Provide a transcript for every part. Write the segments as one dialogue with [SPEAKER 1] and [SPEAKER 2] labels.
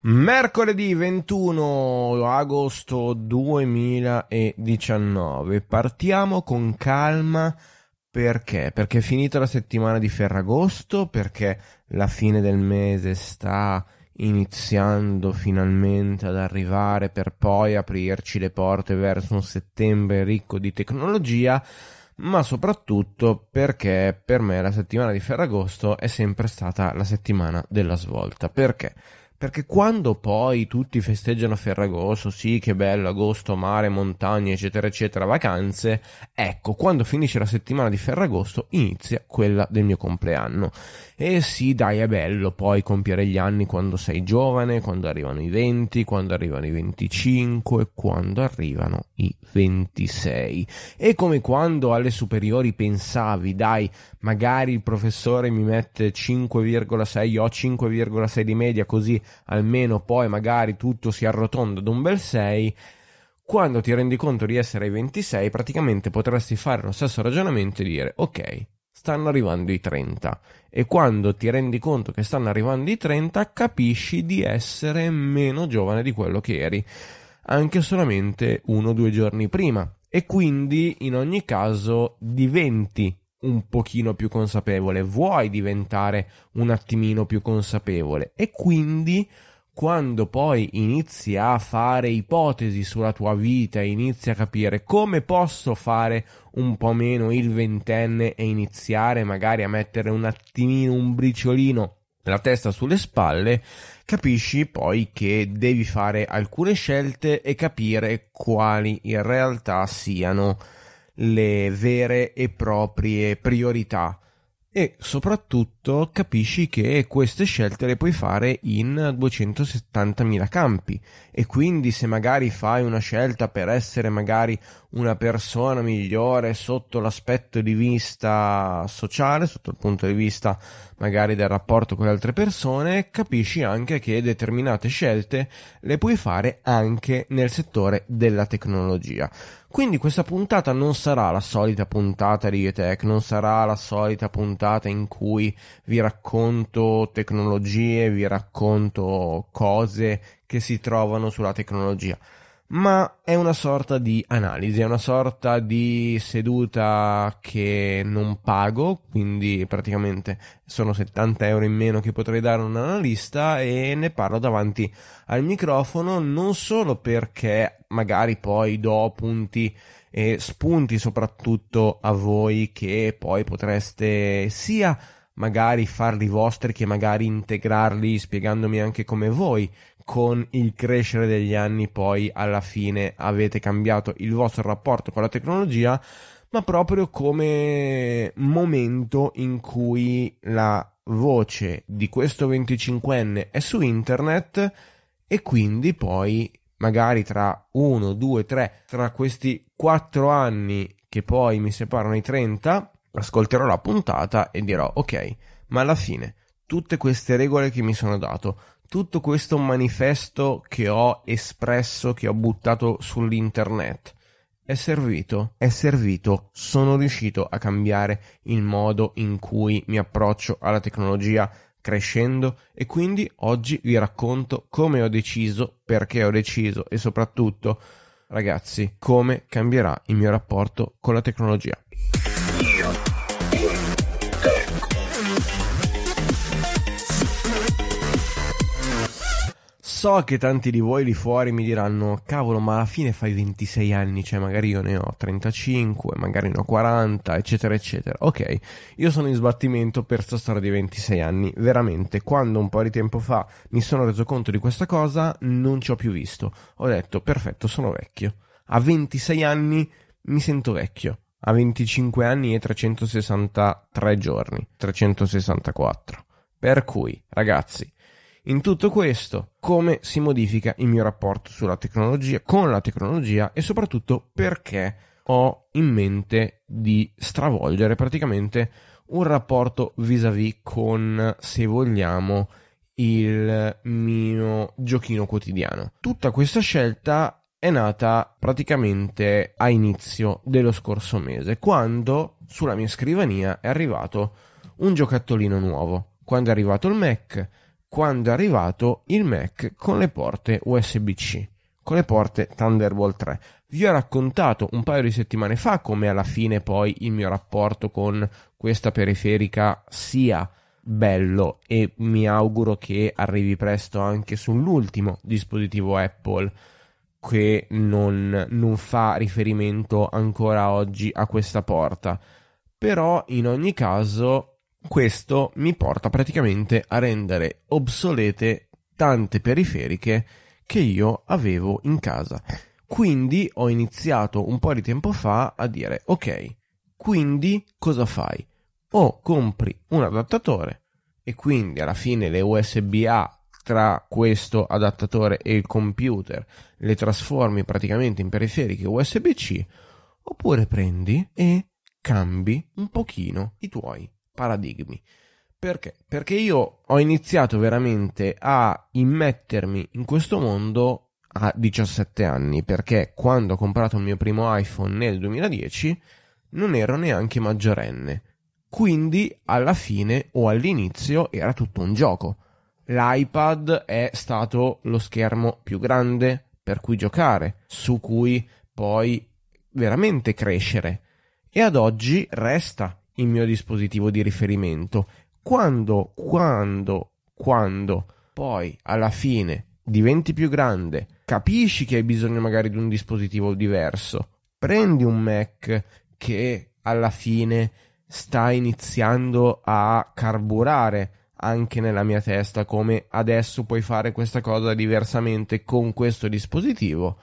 [SPEAKER 1] Mercoledì 21 agosto 2019. Partiamo con calma perché? Perché è finita la settimana di Ferragosto, perché la fine del mese sta iniziando finalmente ad arrivare per poi aprirci le porte verso un settembre ricco di tecnologia, ma soprattutto perché per me la settimana di Ferragosto è sempre stata la settimana della svolta. Perché? Perché quando poi tutti festeggiano Ferragosto, sì che bello, agosto, mare, montagne, eccetera, eccetera, vacanze, ecco, quando finisce la settimana di Ferragosto inizia quella del mio compleanno. E sì, dai, è bello poi compiere gli anni quando sei giovane, quando arrivano i 20, quando arrivano i 25, quando arrivano i 26. E come quando alle superiori pensavi, dai, magari il professore mi mette 5,6, io ho 5,6 di media, così almeno poi magari tutto si arrotonda ad un bel 6, quando ti rendi conto di essere ai 26 praticamente potresti fare lo stesso ragionamento e dire ok, stanno arrivando i 30 e quando ti rendi conto che stanno arrivando i 30 capisci di essere meno giovane di quello che eri anche solamente uno o due giorni prima e quindi in ogni caso diventi un pochino più consapevole, vuoi diventare un attimino più consapevole e quindi quando poi inizi a fare ipotesi sulla tua vita, inizi a capire come posso fare un po' meno il ventenne e iniziare magari a mettere un attimino un briciolino la testa sulle spalle, capisci poi che devi fare alcune scelte e capire quali in realtà siano le vere e proprie priorità e soprattutto capisci che queste scelte le puoi fare in 270.000 campi e quindi se magari fai una scelta per essere magari una persona migliore sotto l'aspetto di vista sociale, sotto il punto di vista magari del rapporto con le altre persone, capisci anche che determinate scelte le puoi fare anche nel settore della tecnologia. Quindi questa puntata non sarà la solita puntata di Tech, non sarà la solita puntata in cui vi racconto tecnologie, vi racconto cose che si trovano sulla tecnologia ma è una sorta di analisi, è una sorta di seduta che non pago, quindi praticamente sono 70 euro in meno che potrei dare a un analista e ne parlo davanti al microfono non solo perché magari poi do punti e spunti soprattutto a voi che poi potreste sia magari farli vostri che magari integrarli spiegandomi anche come voi con il crescere degli anni poi alla fine avete cambiato il vostro rapporto con la tecnologia, ma proprio come momento in cui la voce di questo 25enne è su internet e quindi poi magari tra uno, due, tre, tra questi quattro anni che poi mi separano i 30, ascolterò la puntata e dirò ok, ma alla fine tutte queste regole che mi sono dato, tutto questo manifesto che ho espresso, che ho buttato sull'internet, è servito, è servito, sono riuscito a cambiare il modo in cui mi approccio alla tecnologia crescendo e quindi oggi vi racconto come ho deciso, perché ho deciso e soprattutto, ragazzi, come cambierà il mio rapporto con la tecnologia. So che tanti di voi lì fuori mi diranno, cavolo, ma alla fine fai 26 anni, cioè magari io ne ho 35, magari ne ho 40, eccetera, eccetera. Ok, io sono in sbattimento per questa storia di 26 anni, veramente, quando un po' di tempo fa mi sono reso conto di questa cosa, non ci ho più visto. Ho detto, perfetto, sono vecchio. A 26 anni mi sento vecchio a 25 anni e 363 giorni, 364. Per cui, ragazzi, in tutto questo, come si modifica il mio rapporto sulla tecnologia, con la tecnologia e soprattutto perché ho in mente di stravolgere praticamente un rapporto vis-à-vis con, se vogliamo, il mio giochino quotidiano. Tutta questa scelta è nata praticamente a inizio dello scorso mese, quando sulla mia scrivania è arrivato un giocattolino nuovo. Quando è arrivato il Mac, quando è arrivato il Mac con le porte USB-C, con le porte Thunderbolt 3. Vi ho raccontato un paio di settimane fa come alla fine poi il mio rapporto con questa periferica sia bello e mi auguro che arrivi presto anche sull'ultimo dispositivo Apple che non, non fa riferimento ancora oggi a questa porta. Però in ogni caso questo mi porta praticamente a rendere obsolete tante periferiche che io avevo in casa. Quindi ho iniziato un po' di tempo fa a dire ok, quindi cosa fai? O compri un adattatore e quindi alla fine le USB-A tra questo adattatore e il computer le trasformi praticamente in periferiche USB-C oppure prendi e cambi un pochino i tuoi paradigmi. Perché? Perché io ho iniziato veramente a immettermi in questo mondo a 17 anni, perché quando ho comprato il mio primo iPhone nel 2010 non ero neanche maggiorenne. Quindi alla fine o all'inizio era tutto un gioco. L'iPad è stato lo schermo più grande per cui giocare, su cui poi veramente crescere. E ad oggi resta il mio dispositivo di riferimento. Quando, quando, quando poi alla fine diventi più grande, capisci che hai bisogno magari di un dispositivo diverso, prendi un Mac che alla fine sta iniziando a carburare anche nella mia testa come adesso puoi fare questa cosa diversamente con questo dispositivo.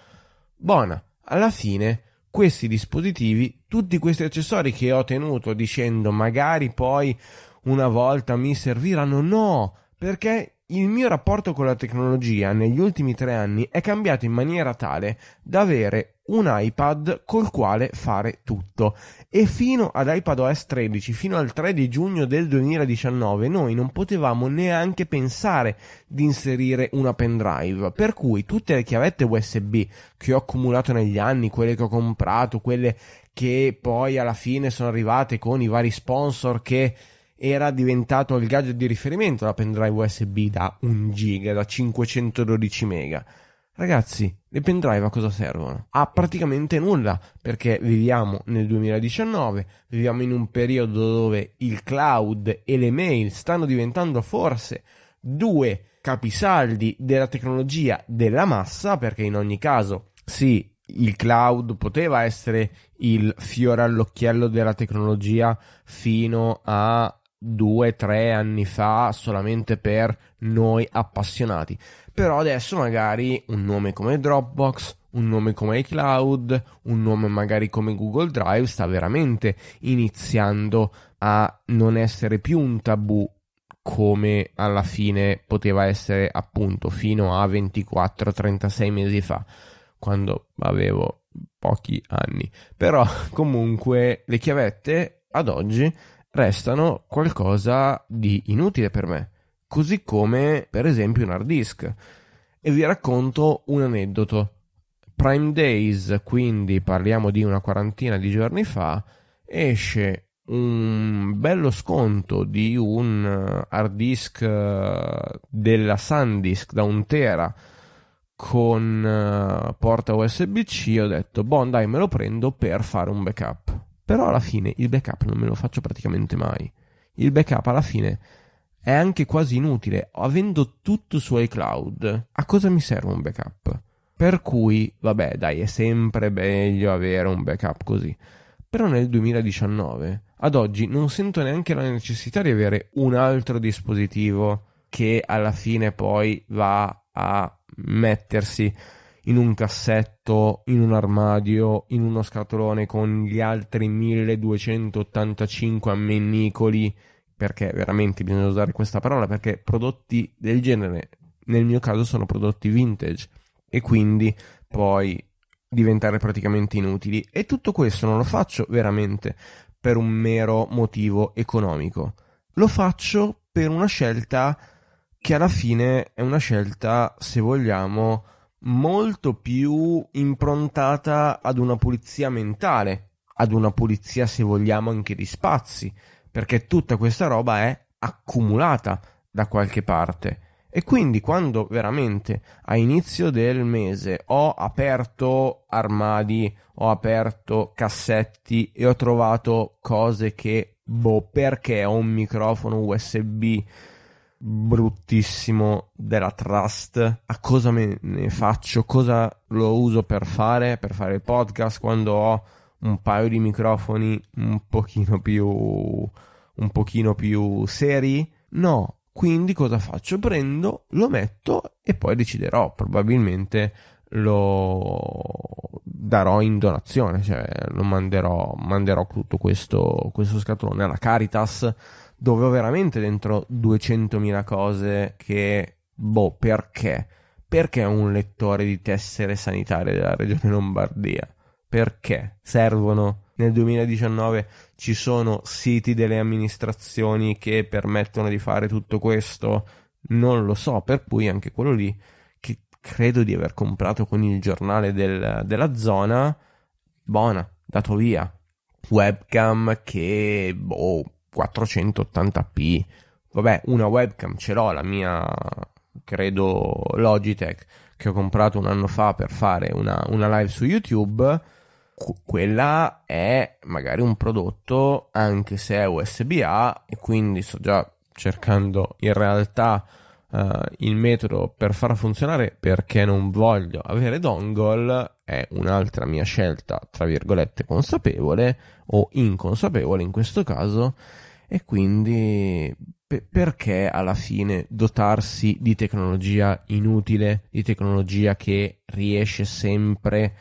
[SPEAKER 1] Buona, alla fine questi dispositivi, tutti questi accessori che ho tenuto dicendo magari poi una volta mi serviranno, no, perché il mio rapporto con la tecnologia negli ultimi tre anni è cambiato in maniera tale da avere un iPad col quale fare tutto e fino ad iPadOS 13, fino al 3 di giugno del 2019, noi non potevamo neanche pensare di inserire una pendrive, per cui tutte le chiavette USB che ho accumulato negli anni, quelle che ho comprato, quelle che poi alla fine sono arrivate con i vari sponsor che era diventato il gadget di riferimento la pendrive USB da 1 giga, da 512 mega. Ragazzi, le pendrive a cosa servono? A praticamente nulla, perché viviamo nel 2019, viviamo in un periodo dove il cloud e le mail stanno diventando forse due capisaldi della tecnologia della massa, perché in ogni caso, sì, il cloud poteva essere il fiore all'occhiello della tecnologia fino a due, tre anni fa solamente per noi appassionati. Però adesso magari un nome come Dropbox, un nome come iCloud, un nome magari come Google Drive sta veramente iniziando a non essere più un tabù come alla fine poteva essere appunto fino a 24-36 mesi fa, quando avevo pochi anni. Però comunque le chiavette ad oggi restano qualcosa di inutile per me, così come per esempio un hard disk. E vi racconto un aneddoto. Prime Days, quindi parliamo di una quarantina di giorni fa, esce un bello sconto di un eh, hard disk eh, della SanDisk da un tera con eh, porta USB-C ho detto, boh, dai, me lo prendo per fare un backup. Però alla fine il backup non me lo faccio praticamente mai. Il backup alla fine è anche quasi inutile, avendo tutto su iCloud. A cosa mi serve un backup? Per cui, vabbè, dai, è sempre meglio avere un backup così. Però nel 2019, ad oggi, non sento neanche la necessità di avere un altro dispositivo che alla fine poi va a mettersi in un cassetto, in un armadio, in uno scatolone con gli altri 1285 ammennicoli, perché veramente bisogna usare questa parola, perché prodotti del genere, nel mio caso sono prodotti vintage e quindi poi diventare praticamente inutili. E tutto questo non lo faccio veramente per un mero motivo economico, lo faccio per una scelta che alla fine è una scelta, se vogliamo, molto più improntata ad una pulizia mentale, ad una pulizia se vogliamo anche di spazi, perché tutta questa roba è accumulata da qualche parte. E quindi quando veramente a inizio del mese ho aperto armadi, ho aperto cassetti e ho trovato cose che, boh, perché ho un microfono USB bruttissimo della trust, a cosa me ne faccio, cosa lo uso per fare, per fare il podcast quando ho un paio di microfoni un pochino più un pochino più seri? No, quindi cosa faccio? Prendo, lo metto e poi deciderò, probabilmente lo darò in donazione, cioè lo manderò, manderò tutto questo, questo scatolone alla Caritas dove ho veramente dentro 200.000 cose che, boh, perché? Perché un lettore di tessere sanitarie della regione Lombardia? Perché servono? Nel 2019 ci sono siti delle amministrazioni che permettono di fare tutto questo? Non lo so, per cui anche quello lì che credo di aver comprato con il giornale del, della zona, buona, dato via. Webcam che, boh, 480p. Vabbè, una webcam ce l'ho, la mia credo Logitech che ho comprato un anno fa per fare una, una live su YouTube. quella è magari un prodotto anche se è USB A e quindi sto già cercando in realtà uh, il metodo per far funzionare perché non voglio avere dongle è un'altra mia scelta, tra virgolette, consapevole o inconsapevole in questo caso, e quindi pe- perché alla fine dotarsi di tecnologia inutile, di tecnologia che riesce sempre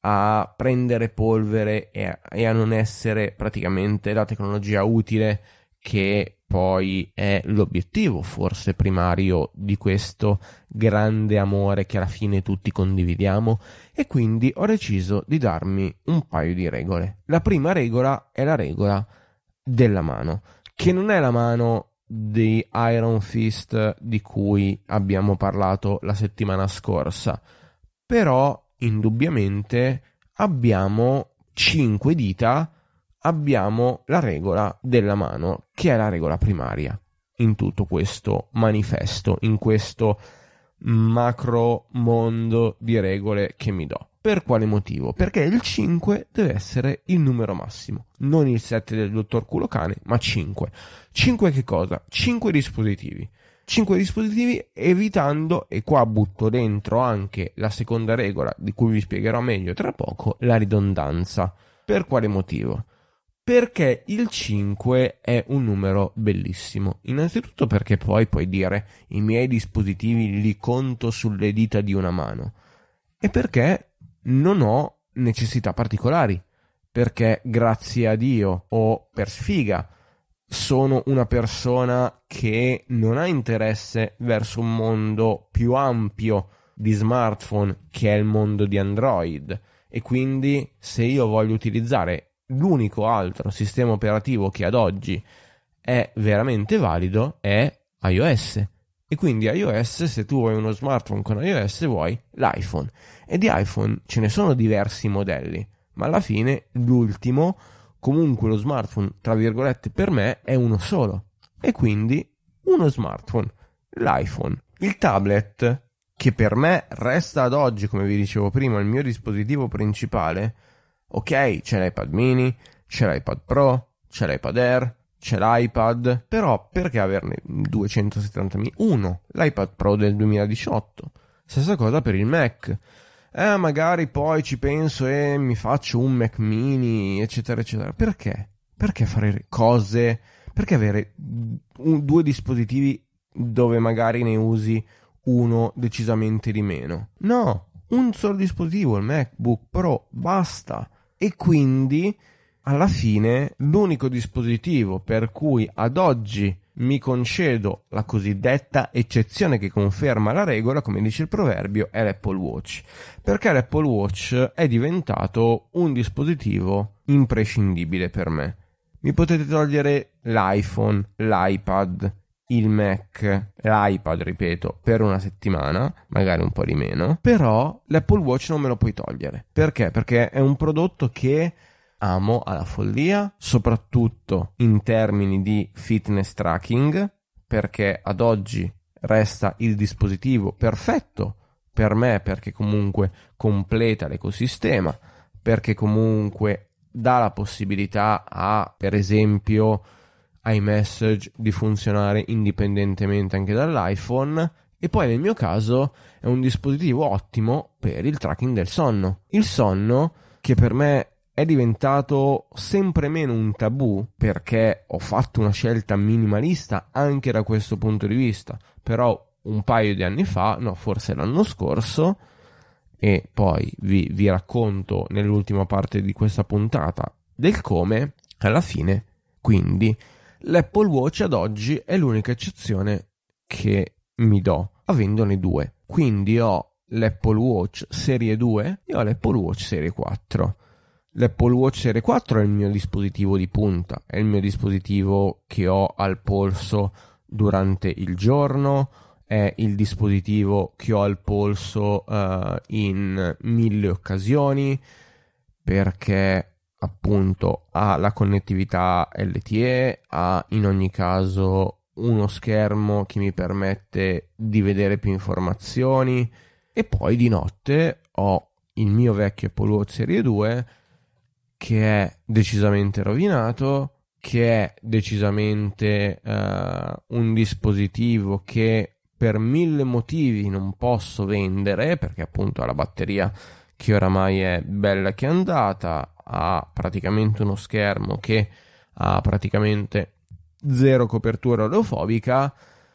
[SPEAKER 1] a prendere polvere e a, e a non essere praticamente la tecnologia utile che poi è l'obiettivo forse primario di questo grande amore che alla fine tutti condividiamo e quindi ho deciso di darmi un paio di regole. La prima regola è la regola della mano, che non è la mano di Iron Fist di cui abbiamo parlato la settimana scorsa, però indubbiamente abbiamo 5 dita abbiamo la regola della mano, che è la regola primaria in tutto questo manifesto, in questo macro mondo di regole che mi do. Per quale motivo? Perché il 5 deve essere il numero massimo, non il 7 del dottor culo cane, ma 5. 5 che cosa? 5 dispositivi. 5 dispositivi evitando, e qua butto dentro anche la seconda regola di cui vi spiegherò meglio tra poco, la ridondanza. Per quale motivo? Perché il 5 è un numero bellissimo? Innanzitutto perché poi puoi dire i miei dispositivi li conto sulle dita di una mano e perché non ho necessità particolari, perché grazie a Dio o per sfiga sono una persona che non ha interesse verso un mondo più ampio di smartphone che è il mondo di Android e quindi se io voglio utilizzare l'unico altro sistema operativo che ad oggi è veramente valido è iOS. E quindi iOS, se tu vuoi uno smartphone con iOS, vuoi l'iPhone. E di iPhone ce ne sono diversi modelli, ma alla fine l'ultimo, comunque lo smartphone, tra virgolette, per me è uno solo. E quindi uno smartphone, l'iPhone. Il tablet, che per me resta ad oggi, come vi dicevo prima, il mio dispositivo principale, Ok, c'è l'iPad mini, c'è l'iPad Pro, c'è l'iPad Air, c'è l'iPad, però perché averne 270.000? Uno, l'iPad Pro del 2018. Stessa cosa per il Mac. Eh, magari poi ci penso e mi faccio un Mac mini, eccetera, eccetera. Perché? Perché fare cose? Perché avere un, due dispositivi dove magari ne usi uno decisamente di meno? No, un solo dispositivo, il MacBook Pro, basta e quindi alla fine l'unico dispositivo per cui ad oggi mi concedo la cosiddetta eccezione che conferma la regola, come dice il proverbio, è l'Apple Watch, perché l'Apple Watch è diventato un dispositivo imprescindibile per me. Mi potete togliere l'iPhone, l'iPad, il Mac, l'iPad, ripeto, per una settimana, magari un po' di meno, però l'Apple Watch non me lo puoi togliere. Perché? Perché è un prodotto che amo alla follia, soprattutto in termini di fitness tracking, perché ad oggi resta il dispositivo perfetto per me, perché comunque completa l'ecosistema, perché comunque dà la possibilità a, per esempio, iMessage di funzionare indipendentemente anche dall'iPhone e poi nel mio caso è un dispositivo ottimo per il tracking del sonno. Il sonno, che per me è diventato sempre meno un tabù perché ho fatto una scelta minimalista anche da questo punto di vista, però un paio di anni fa, no, forse l'anno scorso, e poi vi, vi racconto nell'ultima parte di questa puntata del come, alla fine, quindi L'Apple Watch ad oggi è l'unica eccezione che mi do, avendone due. Quindi ho l'Apple Watch Serie 2 e ho l'Apple Watch Serie 4. L'Apple Watch Serie 4 è il mio dispositivo di punta, è il mio dispositivo che ho al polso durante il giorno, è il dispositivo che ho al polso uh, in mille occasioni perché appunto ha la connettività LTE, ha in ogni caso uno schermo che mi permette di vedere più informazioni e poi di notte ho il mio vecchio Apple Watch Serie 2 che è decisamente rovinato, che è decisamente uh, un dispositivo che per mille motivi non posso vendere perché appunto ha la batteria che oramai è bella che è andata, ha praticamente uno schermo che ha praticamente zero copertura oleofobica,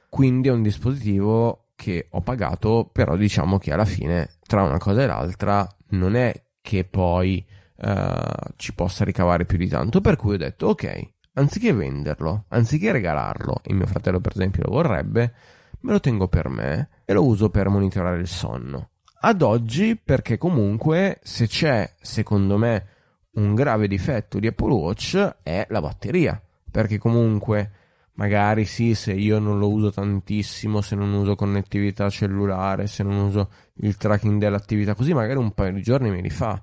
[SPEAKER 1] quindi è un dispositivo che ho pagato, però diciamo che alla fine tra una cosa e l'altra non è che poi uh, ci possa ricavare più di tanto, per cui ho detto ok, anziché venderlo, anziché regalarlo, e mio fratello per esempio lo vorrebbe, me lo tengo per me e lo uso per monitorare il sonno. Ad oggi perché comunque se c'è, secondo me, un grave difetto di Apple Watch è la batteria, perché comunque magari sì, se io non lo uso tantissimo, se non uso connettività cellulare, se non uso il tracking dell'attività, così magari un paio di giorni me li fa.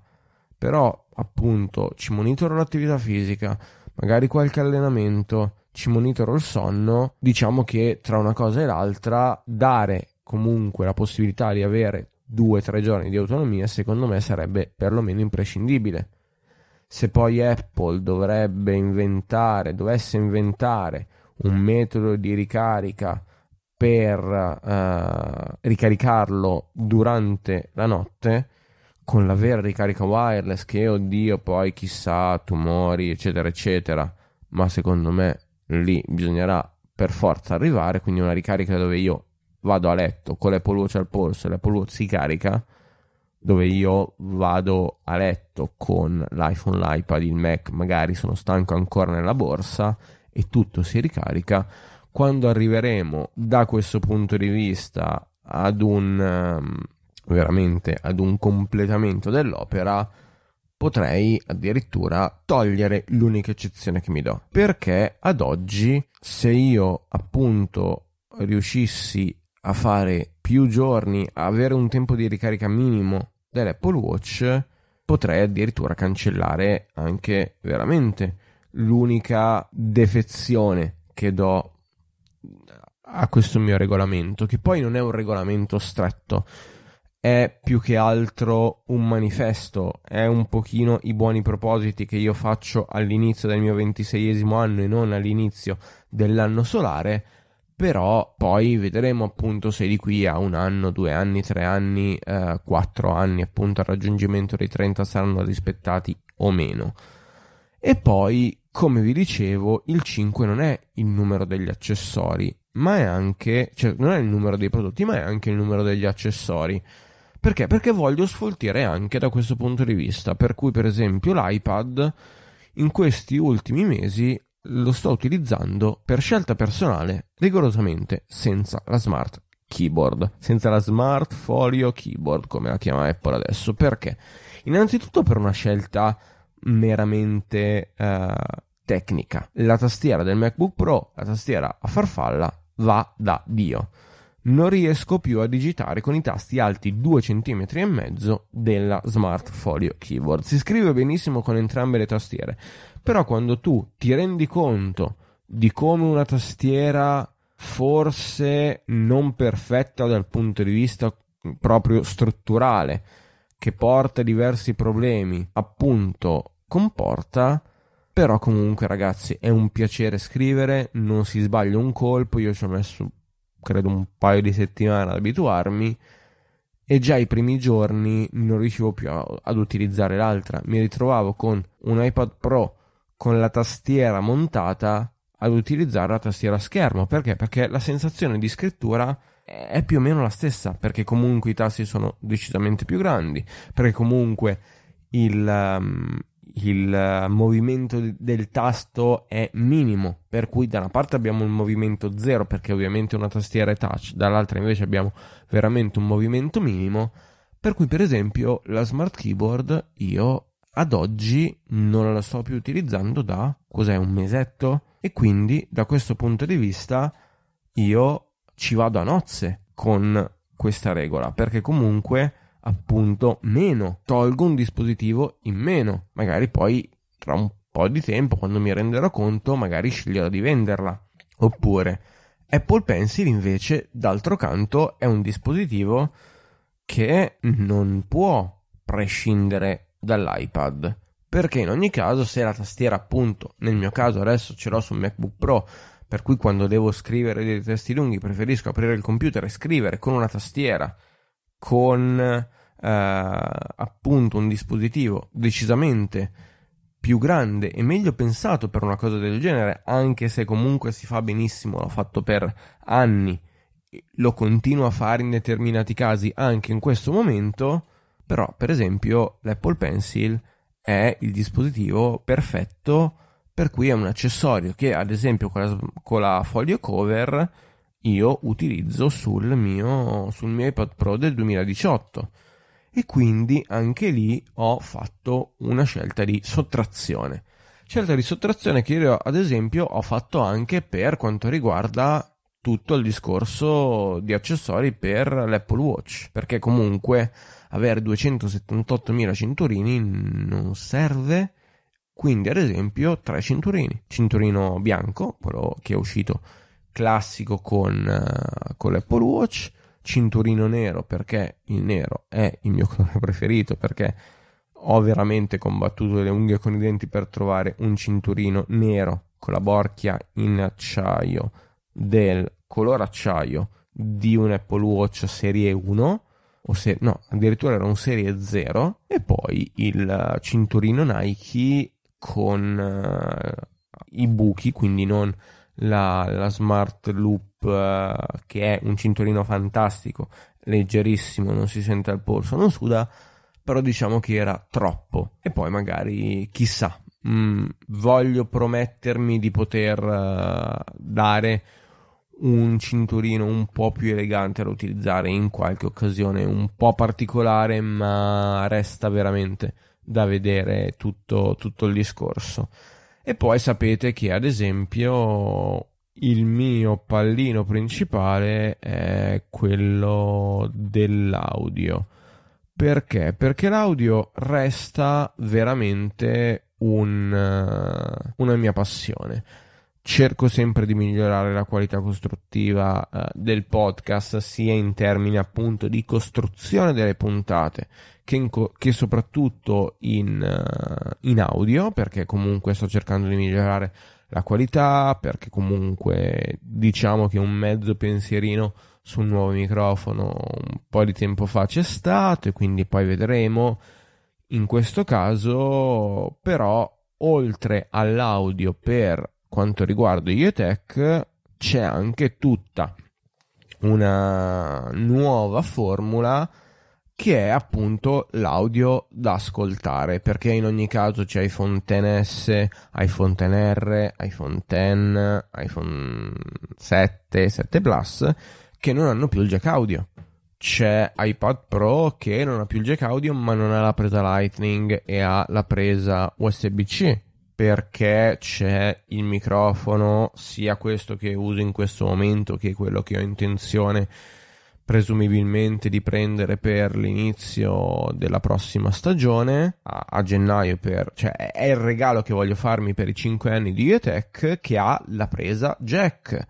[SPEAKER 1] Però appunto ci monitoro l'attività fisica, magari qualche allenamento, ci monitoro il sonno, diciamo che tra una cosa e l'altra dare comunque la possibilità di avere due o tre giorni di autonomia secondo me sarebbe perlomeno imprescindibile. Se poi Apple dovrebbe inventare, dovesse inventare un metodo di ricarica per eh, ricaricarlo durante la notte, con la vera ricarica wireless che oddio poi chissà tumori eccetera eccetera ma secondo me lì bisognerà per forza arrivare quindi una ricarica dove io vado a letto con l'Apple Watch al polso e l'Apple Watch si carica dove io vado a letto con l'iPhone, l'iPad, il Mac, magari sono stanco ancora nella borsa e tutto si ricarica. Quando arriveremo da questo punto di vista ad un ehm, veramente ad un completamento dell'opera, potrei addirittura togliere l'unica eccezione che mi do. Perché ad oggi, se io appunto riuscissi a fare più giorni, a avere un tempo di ricarica minimo dell'Apple Watch potrei addirittura cancellare anche veramente l'unica defezione che do a questo mio regolamento, che poi non è un regolamento stretto, è più che altro un manifesto, è un pochino i buoni propositi che io faccio all'inizio del mio ventiseiesimo anno e non all'inizio dell'anno solare, però poi vedremo appunto se di qui a un anno, due anni, tre anni, eh, quattro anni appunto al raggiungimento dei 30 saranno rispettati o meno. E poi, come vi dicevo, il 5 non è il numero degli accessori, ma è anche, cioè non è il numero dei prodotti, ma è anche il numero degli accessori. Perché? Perché voglio sfoltire anche da questo punto di vista, per cui per esempio l'iPad in questi ultimi mesi lo sto utilizzando per scelta personale rigorosamente senza la smart keyboard, senza la smart folio keyboard come la chiama Apple adesso. Perché? Innanzitutto per una scelta meramente eh, tecnica. La tastiera del MacBook Pro, la tastiera a farfalla, va da Dio. Non riesco più a digitare con i tasti alti 2 cm e mezzo della Smart Folio Keyboard. Si scrive benissimo con entrambe le tastiere, però quando tu ti rendi conto di come una tastiera forse non perfetta dal punto di vista proprio strutturale, che porta diversi problemi, appunto, comporta. Però comunque ragazzi è un piacere scrivere, non si sbaglia un colpo, io ci ho messo credo un paio di settimane ad abituarmi e già i primi giorni non riuscivo più a, ad utilizzare l'altra. Mi ritrovavo con un iPad Pro con la tastiera montata ad utilizzare la tastiera schermo. Perché? Perché la sensazione di scrittura è più o meno la stessa, perché comunque i tasti sono decisamente più grandi, perché comunque il, um, il uh, movimento del tasto è minimo, per cui da una parte abbiamo un movimento zero, perché ovviamente una tastiera è touch, dall'altra invece abbiamo veramente un movimento minimo, per cui per esempio la smart keyboard io ad oggi non la sto più utilizzando da cos'è un mesetto e quindi da questo punto di vista io ci vado a nozze con questa regola perché comunque appunto meno tolgo un dispositivo in meno magari poi tra un po' di tempo quando mi renderò conto magari sceglierò di venderla oppure Apple Pencil invece d'altro canto è un dispositivo che non può prescindere dall'iPad. Perché in ogni caso, se la tastiera, appunto, nel mio caso adesso ce l'ho su MacBook Pro, per cui quando devo scrivere dei testi lunghi preferisco aprire il computer e scrivere con una tastiera, con eh, appunto un dispositivo decisamente più grande e meglio pensato per una cosa del genere, anche se comunque si fa benissimo, l'ho fatto per anni, lo continuo a fare in determinati casi anche in questo momento, però, per esempio, l'Apple Pencil è il dispositivo perfetto per cui è un accessorio che, ad esempio, con la, con la foglio cover io utilizzo sul mio, sul mio iPad Pro del 2018 e quindi anche lì ho fatto una scelta di sottrazione. Scelta di sottrazione che io ad esempio ho fatto anche per quanto riguarda tutto il discorso di accessori per l'Apple Watch, perché comunque avere 278.000 cinturini non serve. Quindi, ad esempio, tre cinturini: cinturino bianco, quello che è uscito classico con, uh, con l'Apple Watch, cinturino nero perché il nero è il mio colore preferito perché ho veramente combattuto le unghie con i denti per trovare un cinturino nero con la borchia in acciaio del color acciaio di un Apple Watch serie 1 o se no, addirittura era un serie 0 e poi il eh, cinturino Nike con uh, i buchi, quindi non la, la Smart Loop uh, che è un cinturino fantastico, leggerissimo, non si sente al polso, non suda, però diciamo che era troppo. E poi magari chissà, mh, mm, voglio promettermi di poter uh, dare un cinturino un po' più elegante da utilizzare in qualche occasione un po' particolare, ma resta veramente da vedere tutto, tutto il discorso. E poi sapete che, ad esempio, il mio pallino principale è quello dell'audio. Perché? Perché l'audio resta veramente un, una mia passione cerco sempre di migliorare la qualità costruttiva eh, del podcast, sia in termini appunto di costruzione delle puntate che, in co- che soprattutto in, uh, in audio, perché comunque sto cercando di migliorare la qualità, perché comunque diciamo che un mezzo pensierino sul nuovo microfono un po' di tempo fa c'è stato e quindi poi vedremo. In questo caso, però, oltre all'audio per quanto riguarda IoTech c'è anche tutta una nuova formula che è appunto l'audio da ascoltare perché in ogni caso c'è iPhone XS, iPhone XR, iPhone X, iPhone 7, 7 Plus che non hanno più il jack audio. C'è iPad Pro che non ha più il jack audio ma non ha la presa Lightning e ha la presa USB-C perché c'è il microfono, sia questo che uso in questo momento che quello che ho intenzione presumibilmente di prendere per l'inizio della prossima stagione a, a gennaio per, cioè è il regalo che voglio farmi per i 5 anni di Iotech che ha la presa jack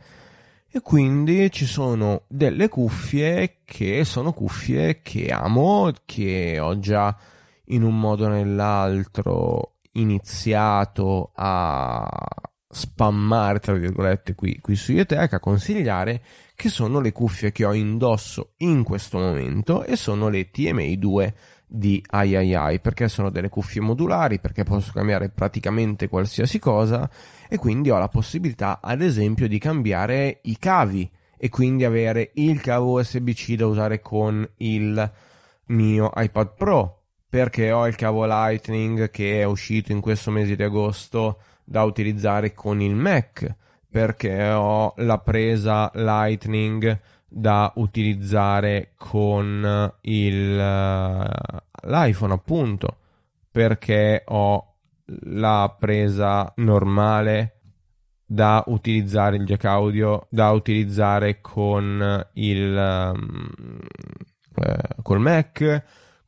[SPEAKER 1] e quindi ci sono delle cuffie che sono cuffie che amo che ho già in un modo o nell'altro iniziato a spammare, tra virgolette, qui, qui su Yotech, a consigliare, che sono le cuffie che ho indosso in questo momento e sono le tma 2 di III perché sono delle cuffie modulari, perché posso cambiare praticamente qualsiasi cosa e quindi ho la possibilità, ad esempio, di cambiare i cavi e quindi avere il cavo USB-C da usare con il mio iPad Pro perché ho il cavo Lightning che è uscito in questo mese di agosto da utilizzare con il Mac, perché ho la presa Lightning da utilizzare con il, eh, l'iPhone appunto, perché ho la presa normale da utilizzare il jack audio da utilizzare con il um, eh, col Mac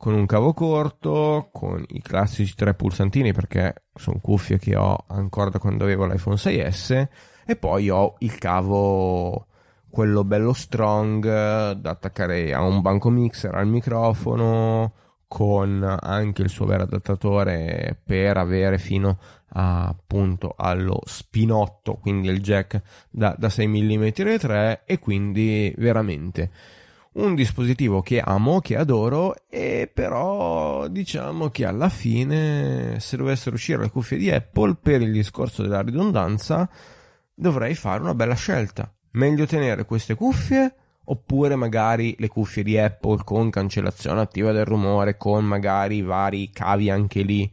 [SPEAKER 1] con un cavo corto, con i classici tre pulsantini perché sono cuffie che ho ancora da quando avevo l'iPhone 6S e poi ho il cavo quello bello strong da attaccare a un banco mixer, al microfono, con anche il suo vero adattatore per avere fino a, appunto allo spinotto, quindi il jack da, da 6 mm e 3 e quindi veramente un dispositivo che amo, che adoro, e però diciamo che alla fine, se dovessero uscire le cuffie di Apple per il discorso della ridondanza, dovrei fare una bella scelta. Meglio tenere queste cuffie oppure magari le cuffie di Apple con cancellazione attiva del rumore, con magari vari cavi anche lì.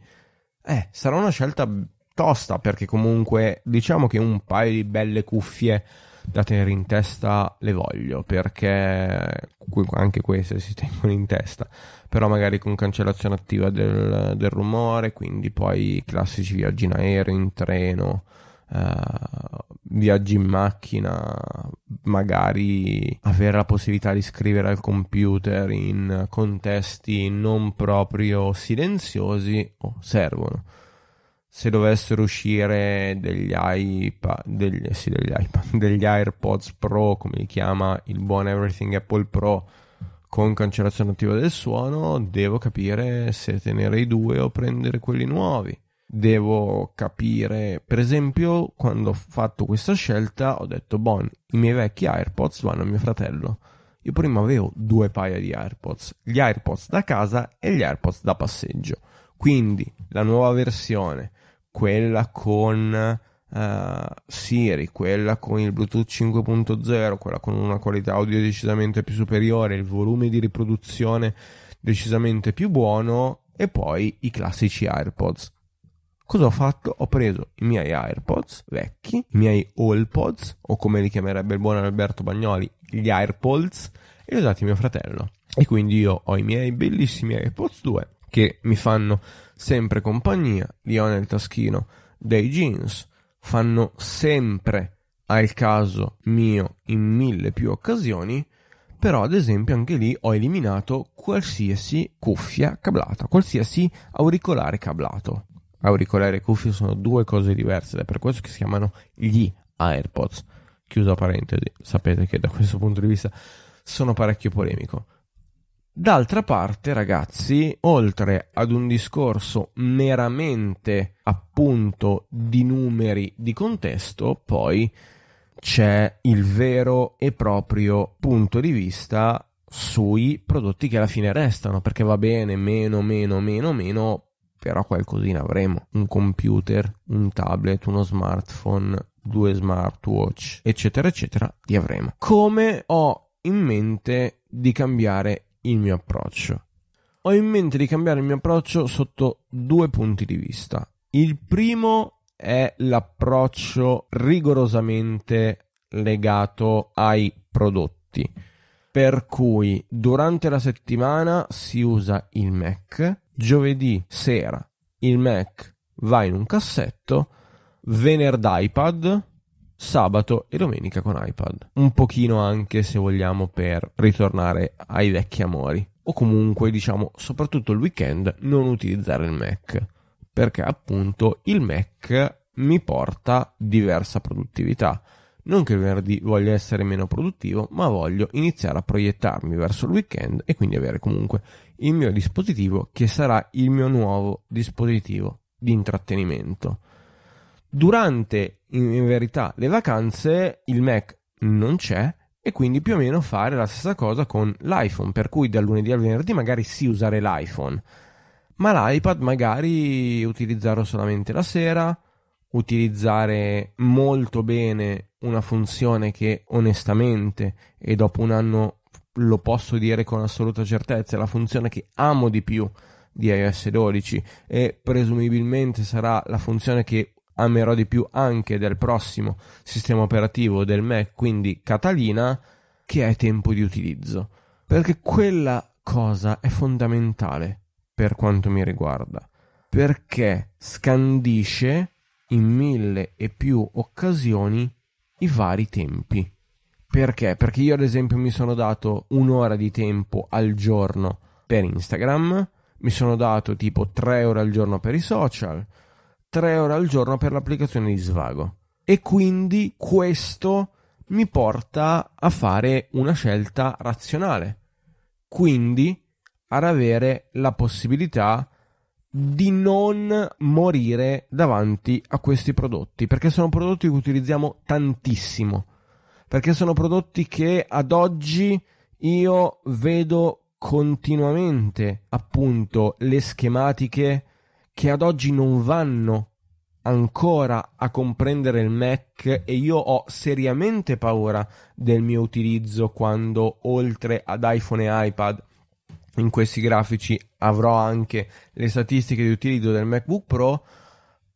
[SPEAKER 1] Eh, sarà una scelta tosta perché comunque diciamo che un paio di belle cuffie da tenere in testa le voglio perché anche queste si tengono in testa però magari con cancellazione attiva del, del rumore quindi poi classici viaggi in aereo in treno Uh, viaggi in macchina, magari avere la possibilità di scrivere al computer in contesti non proprio silenziosi oh, servono se dovessero uscire degli iPad, degli, sì, degli, iPad, degli AirPods Pro, come li chiama il buon Everything Apple Pro, con cancellazione attiva del suono, devo capire se tenere i due o prendere quelli nuovi. Devo capire, per esempio, quando ho fatto questa scelta, ho detto, bon, i miei vecchi AirPods vanno a mio fratello. Io prima avevo due paia di AirPods, gli AirPods da casa e gli AirPods da passeggio. Quindi la nuova versione quella con uh, Siri, quella con il Bluetooth 5.0, quella con una qualità audio decisamente più superiore, il volume di riproduzione decisamente più buono e poi i classici AirPods. Cosa ho fatto? Ho preso i miei AirPods vecchi, i miei AllPods, o come li chiamerebbe il buon Alberto Bagnoli, gli AirPods, e li ho dati mio fratello. E quindi io ho i miei bellissimi AirPods 2 che mi fanno sempre compagnia di Lionel Taschino dei jeans fanno sempre al caso mio in mille più occasioni però ad esempio anche lì ho eliminato qualsiasi cuffia cablata qualsiasi auricolare cablato auricolare e cuffie sono due cose diverse ed è per questo che si chiamano gli AirPods Chiuso parentesi sapete che da questo punto di vista sono parecchio polemico D'altra parte, ragazzi, oltre ad un discorso meramente appunto di numeri di contesto, poi c'è il vero e proprio punto di vista sui prodotti che alla fine restano, perché va bene meno, meno, meno, meno, però qualcosina avremo, un computer, un tablet, uno smartphone, due smartwatch, eccetera, eccetera, li avremo. Come ho in mente di cambiare il mio approccio. Ho in mente di cambiare il mio approccio sotto due punti di vista. Il primo è l'approccio rigorosamente legato ai prodotti, per cui durante la settimana si usa il Mac, giovedì sera il Mac va in un cassetto, venerdì iPad, sabato e domenica con iPad. Un pochino anche se vogliamo per ritornare ai vecchi amori. O comunque, diciamo, soprattutto il weekend non utilizzare il Mac. Perché appunto il Mac mi porta diversa produttività. Non che il venerdì voglia essere meno produttivo, ma voglio iniziare a proiettarmi verso il weekend e quindi avere comunque il mio dispositivo che sarà il mio nuovo dispositivo di intrattenimento Durante, in verità, le vacanze il Mac non c'è e quindi più o meno fare la stessa cosa con l'iPhone, per cui dal lunedì al venerdì magari sì usare l'iPhone, ma l'iPad magari utilizzarlo solamente la sera, utilizzare molto bene una funzione che onestamente e dopo un anno lo posso dire con assoluta certezza è la funzione che amo di più di iOS 12 e presumibilmente sarà la funzione che amerò di più anche del prossimo sistema operativo del Mac, quindi Catalina, che è tempo di utilizzo. Perché quella cosa è fondamentale per quanto mi riguarda, perché scandisce in mille e più occasioni i vari tempi. Perché? Perché io ad esempio mi sono dato un'ora di tempo al giorno per Instagram, mi sono dato tipo tre ore al giorno per i social, 3 ore al giorno per l'applicazione di svago. E quindi questo mi porta a fare una scelta razionale. Quindi ad avere la possibilità di non morire davanti a questi prodotti, perché sono prodotti che utilizziamo tantissimo, perché sono prodotti che ad oggi io vedo continuamente, appunto, le schematiche che ad oggi non vanno ancora a comprendere il Mac e io ho seriamente paura del mio utilizzo quando oltre ad iPhone e iPad in questi grafici avrò anche le statistiche di utilizzo del MacBook Pro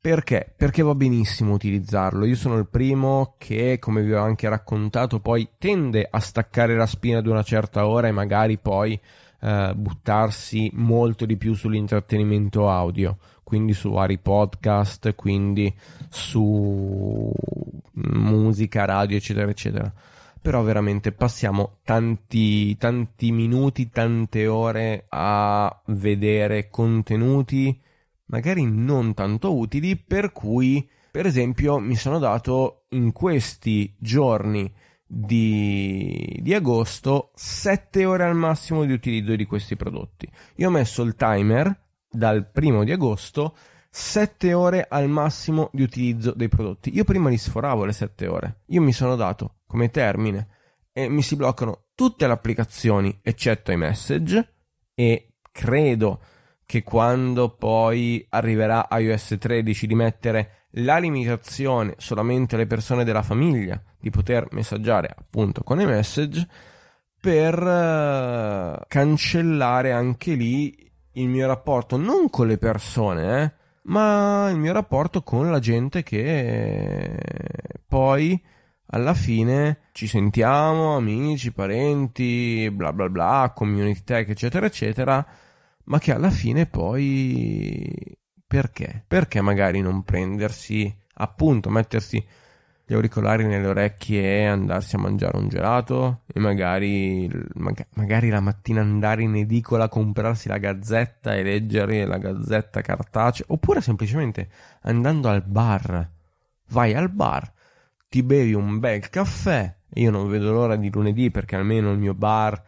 [SPEAKER 1] perché? Perché va benissimo utilizzarlo. Io sono il primo che, come vi ho anche raccontato, poi tende a staccare la spina ad una certa ora e magari poi eh, buttarsi molto di più sull'intrattenimento audio, quindi su vari podcast, quindi su musica, radio, eccetera, eccetera. Però veramente passiamo tanti, tanti minuti, tante ore a vedere contenuti magari non tanto utili, per cui, per esempio, mi sono dato in questi giorni di, di, agosto 7 ore al massimo di utilizzo di questi prodotti. Io ho messo il timer dal primo di agosto 7 ore al massimo di utilizzo dei prodotti. Io prima li sforavo le 7 ore. Io mi sono dato come termine e mi si bloccano tutte le applicazioni eccetto i message e credo che quando poi arriverà iOS 13 di mettere la limitazione solamente alle persone della famiglia di poter messaggiare appunto con i message per eh, cancellare anche lì il mio rapporto non con le persone, eh, ma il mio rapporto con la gente che eh, poi alla fine ci sentiamo, amici, parenti, bla bla bla, community tech, eccetera, eccetera, ma che alla fine poi perché? Perché magari non prendersi, appunto, mettersi gli auricolari nelle orecchie e andarsi a mangiare un gelato e magari, magari, la mattina andare in edicola a comprarsi la gazzetta e leggere la gazzetta cartacea oppure semplicemente andando al bar vai al bar ti bevi un bel caffè io non vedo l'ora di lunedì perché almeno il mio bar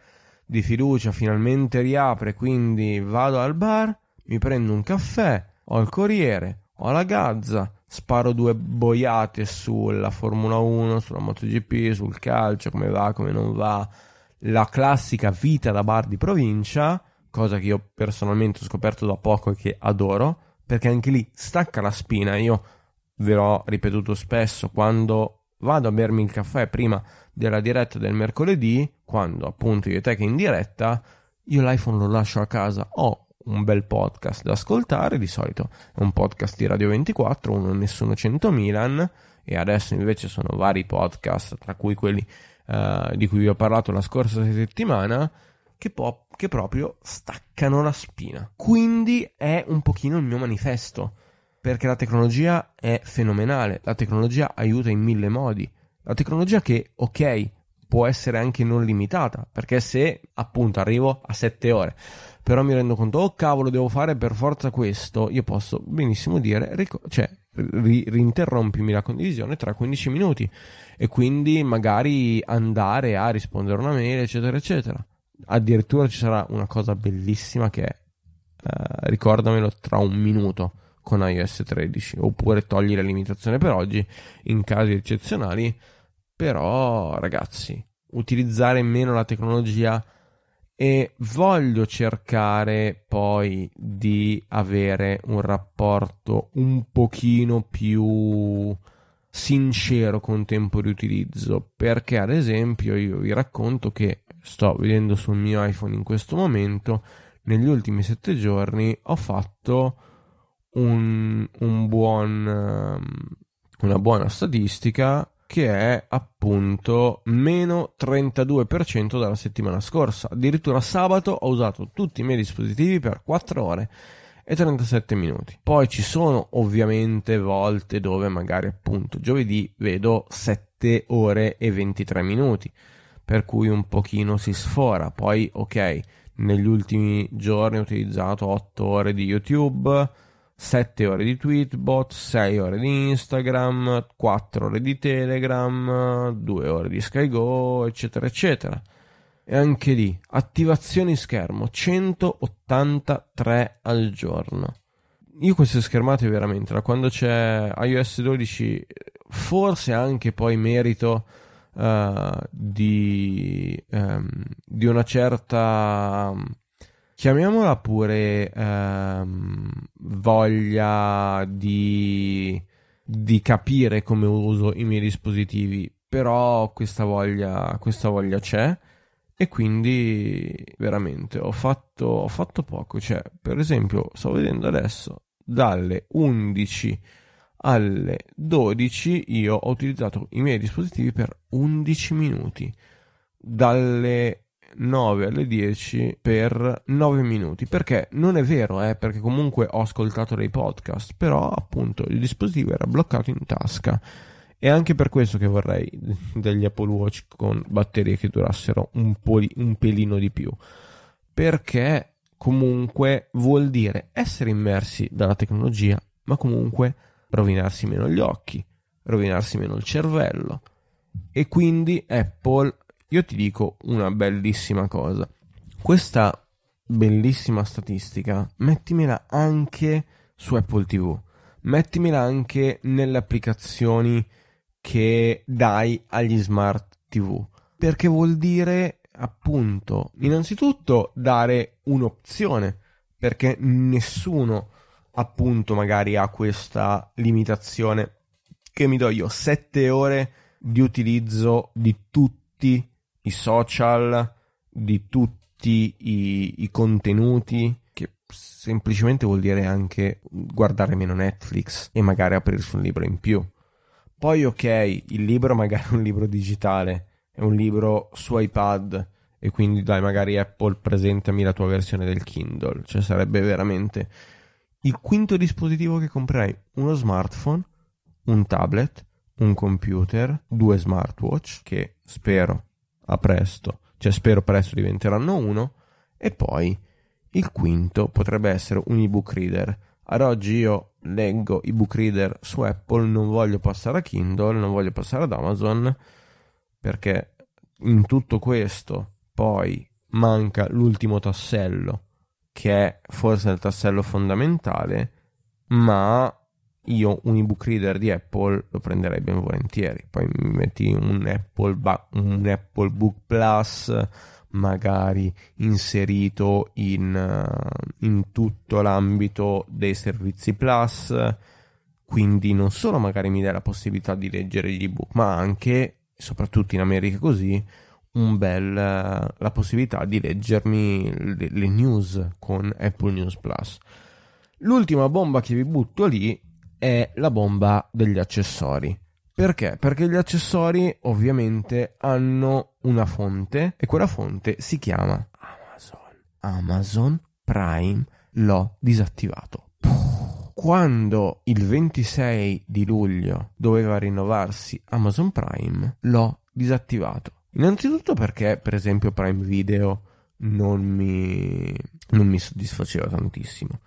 [SPEAKER 1] di fiducia finalmente riapre quindi vado al bar mi prendo un caffè ho il Corriere ho la Gazza, sparo due boiate sulla Formula 1, sulla MotoGP, sul calcio, come va, come non va, la classica vita da bar di provincia, cosa che io personalmente ho scoperto da poco e che adoro, perché anche lì stacca la spina, io ve l'ho ripetuto spesso quando vado a bermi il caffè prima della diretta del mercoledì, quando appunto io e te che in diretta, io l'iPhone lo lascio a casa, ho un bel podcast da ascoltare, di solito è un podcast di Radio 24, uno Nessuno 100 Milan e adesso invece sono vari podcast, tra cui quelli eh, di cui vi ho parlato la scorsa settimana, che, po- che proprio staccano la spina. Quindi è un pochino il mio manifesto, perché la tecnologia è fenomenale, la tecnologia aiuta in mille modi, la tecnologia che, ok, può essere anche non limitata, perché se appunto arrivo a 7 ore, però mi rendo conto, oh cavolo, devo fare per forza questo, io posso benissimo dire, ric- cioè, ri- rinterrompimi la condivisione tra 15 minuti e quindi magari andare a rispondere a una mail, eccetera, eccetera. Addirittura ci sarà una cosa bellissima che eh, ricordamelo tra un minuto con iOS 13, oppure togli la limitazione per oggi in casi eccezionali però, ragazzi, utilizzare meno la tecnologia e voglio cercare poi di avere un rapporto un pochino più sincero con tempo di utilizzo perché ad esempio io vi racconto che sto vedendo sul mio iPhone in questo momento negli ultimi sette giorni ho fatto un, un buon, ehm, una buona statistica che è appunto meno 32% dalla settimana scorsa. Addirittura sabato ho usato tutti i miei dispositivi per 4 ore e 37 minuti. Poi ci sono ovviamente volte dove magari appunto giovedì vedo 7 ore e 23 minuti, per cui un pochino si sfora. Poi ok, negli ultimi giorni ho utilizzato 8 ore di YouTube 7 ore di Tweetbot, 6 ore di Instagram, 4 ore di Telegram, 2 ore di SkyGo, eccetera, eccetera. E anche lì, attivazioni schermo, 183 al giorno. Io queste schermate veramente, da quando c'è iOS 12, forse anche poi merito uh, di, um, di una certa chiamiamola pure ehm, voglia di, di, capire come uso i miei dispositivi, però questa voglia, questa voglia c'è e quindi veramente ho fatto, ho fatto poco, cioè per esempio sto vedendo adesso dalle 11 alle 12 io ho utilizzato i miei dispositivi per 11 minuti dalle 9 alle 10 per 9 minuti. Perché non è vero, eh, perché comunque ho ascoltato dei podcast, però appunto il dispositivo era bloccato in tasca. E anche per questo che vorrei degli Apple Watch con batterie che durassero un, po un pelino di più. Perché comunque vuol dire essere immersi dalla tecnologia, ma comunque rovinarsi meno gli occhi, rovinarsi meno il cervello. E quindi Apple io ti dico una bellissima cosa. Questa bellissima statistica mettimela anche su Apple TV, mettimela anche nelle applicazioni che dai agli smart TV, perché vuol dire appunto innanzitutto dare un'opzione, perché nessuno appunto magari ha questa limitazione che mi do io, Sette ore di utilizzo di tutti i i social, di tutti i, i contenuti, che semplicemente vuol dire anche guardare meno Netflix e magari aprirsi un libro in più. Poi ok, il libro magari è un libro digitale, è un libro su iPad e quindi dai magari Apple presentami la tua versione del Kindle, cioè sarebbe veramente il quinto dispositivo che comprai, uno smartphone, un tablet, un computer, due smartwatch che spero a presto, cioè spero presto diventeranno uno, e poi il quinto potrebbe essere un ebook reader. Ad oggi io leggo ebook reader su Apple, non voglio passare a Kindle, non voglio passare ad Amazon, perché in tutto questo poi manca l'ultimo tassello, che è forse il tassello fondamentale, ma io un ebook reader di Apple lo prenderei ben volentieri. Poi mi metti un Apple, ba- un Apple Book Plus, magari inserito in, eh, in, tutto l'ambito dei servizi Plus. Quindi non solo magari mi dai la possibilità di leggere gli ebook, ma anche, soprattutto in America così, un bel, eh, la possibilità di leggermi le, le news con Apple News Plus. L'ultima bomba che vi butto lì è la bomba degli accessori. Perché? Perché gli accessori ovviamente hanno una fonte e quella fonte si chiama Amazon. Amazon Prime l'ho disattivato. Quando il 26 di luglio doveva rinnovarsi Amazon Prime, l'ho disattivato. Innanzitutto perché, per esempio, Prime Video non mi, non mi soddisfaceva tantissimo.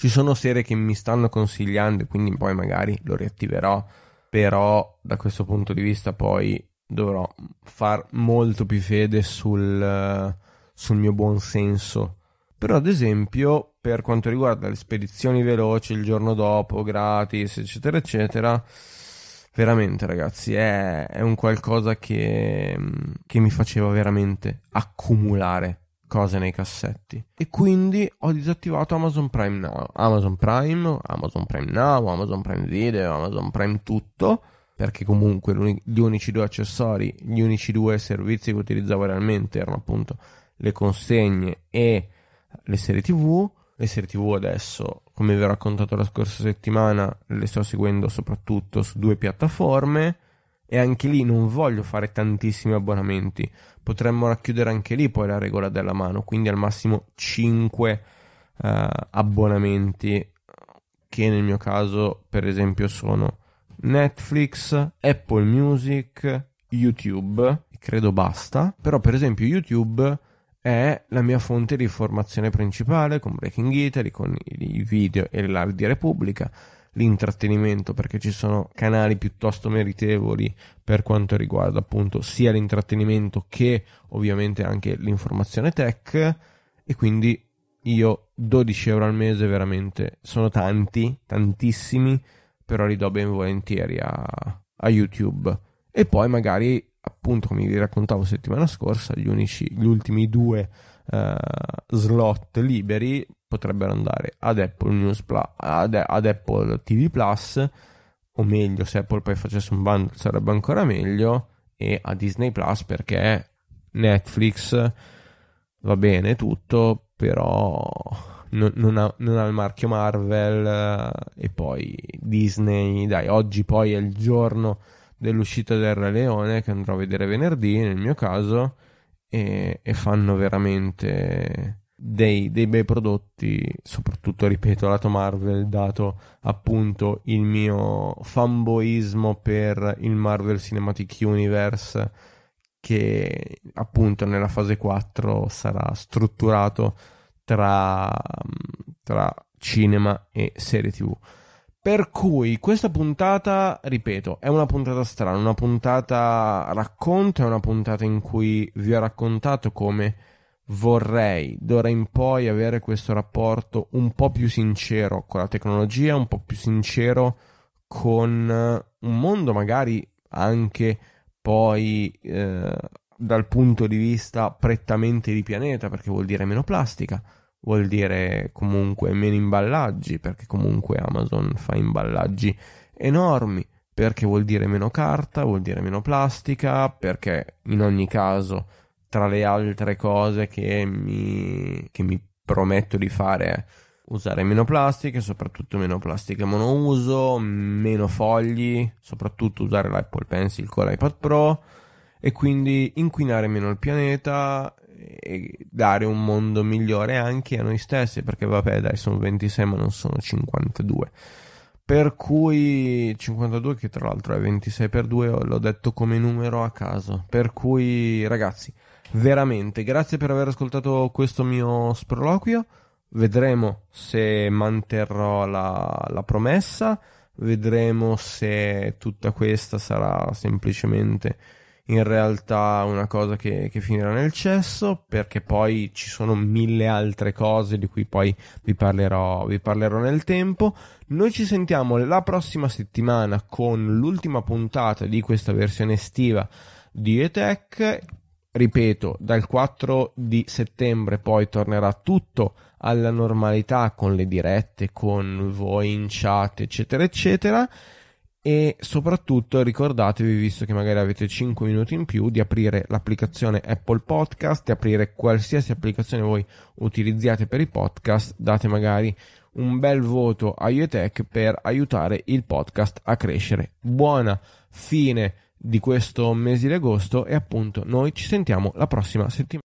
[SPEAKER 1] Ci sono serie che mi stanno consigliando e quindi poi magari lo riattiverò, però da questo punto di vista poi dovrò far molto più fede sul, sul mio buon senso. Però ad esempio per quanto riguarda le spedizioni veloci il giorno dopo, gratis, eccetera, eccetera, veramente ragazzi è, è un qualcosa che, che mi faceva veramente accumulare cose nei cassetti. E quindi ho disattivato Amazon Prime Now, Amazon Prime, Amazon Prime Now, Amazon Prime Video, Amazon Prime tutto, perché comunque gli unici due accessori, gli unici due servizi che utilizzavo realmente erano appunto le consegne e le serie TV. Le serie TV adesso, come vi ho raccontato la scorsa settimana, le sto seguendo soprattutto su due piattaforme e anche lì non voglio fare tantissimi abbonamenti. Potremmo racchiudere anche lì poi la regola della mano, quindi al massimo 5 eh, abbonamenti che nel mio caso per esempio sono Netflix, Apple Music, YouTube, credo basta, però per esempio YouTube è la mia fonte di informazione principale con Breaking Italy, con i video e l'Ardia Repubblica l'intrattenimento perché ci sono canali piuttosto meritevoli per quanto riguarda appunto sia l'intrattenimento che ovviamente anche l'informazione tech e quindi io 12 euro al mese veramente sono tanti, tantissimi, però li do ben volentieri a, a YouTube e poi magari appunto come vi raccontavo settimana scorsa gli unici gli ultimi due uh, slot liberi potrebbero andare ad Apple News Plus, ad, ad Apple TV Plus, o meglio, se Apple poi facesse un bundle sarebbe ancora meglio, e a Disney Plus perché Netflix va bene tutto, però non, non, ha, non, ha, il marchio Marvel e poi Disney, dai, oggi poi è il giorno dell'uscita del Re Leone che andrò a vedere venerdì nel mio caso e, e fanno veramente dei, dei, bei prodotti, soprattutto, ripeto, lato Marvel, dato appunto il mio fanboismo per il Marvel Cinematic Universe, che appunto nella fase 4 sarà strutturato tra, tra cinema e serie TV. Per cui questa puntata, ripeto, è una puntata strana, una puntata racconto, è una puntata in cui vi ho raccontato come vorrei d'ora in poi avere questo rapporto un po' più sincero con la tecnologia, un po' più sincero con eh, un mondo magari anche poi eh, dal punto di vista prettamente di pianeta, perché vuol dire meno plastica, vuol dire comunque meno imballaggi, perché comunque Amazon fa imballaggi enormi, perché vuol dire meno carta, vuol dire meno plastica, perché in ogni caso tra le altre cose che mi, che mi prometto di fare è usare meno plastiche, soprattutto meno plastiche monouso, meno fogli, soprattutto usare l'Apple Pencil con l'iPad Pro e quindi inquinare meno il pianeta e dare un mondo migliore anche a noi stessi, perché vabbè dai sono 26 ma non sono 52. Per cui 52 che tra l'altro è 26 per 2, l'ho detto come numero a caso. Per cui ragazzi, veramente grazie per aver ascoltato questo mio sproloquio. Vedremo se manterrò la, la promessa, vedremo se tutta questa sarà semplicemente in realtà una cosa che, che, finirà nel cesso, perché poi ci sono mille altre cose di cui poi vi parlerò, vi parlerò nel tempo. Noi ci sentiamo la prossima settimana con l'ultima puntata di questa versione estiva di ETEC ripeto, dal 4 di settembre poi tornerà tutto alla normalità con le dirette, con voi in chat, eccetera, eccetera. E soprattutto ricordatevi, visto che magari avete 5 minuti in più, di aprire l'applicazione Apple Podcast, di aprire qualsiasi applicazione voi utilizziate per i podcast, date magari un bel voto a Iotech per aiutare il podcast a crescere. Buona fine di questo mese di agosto e appunto noi ci sentiamo la prossima settimana.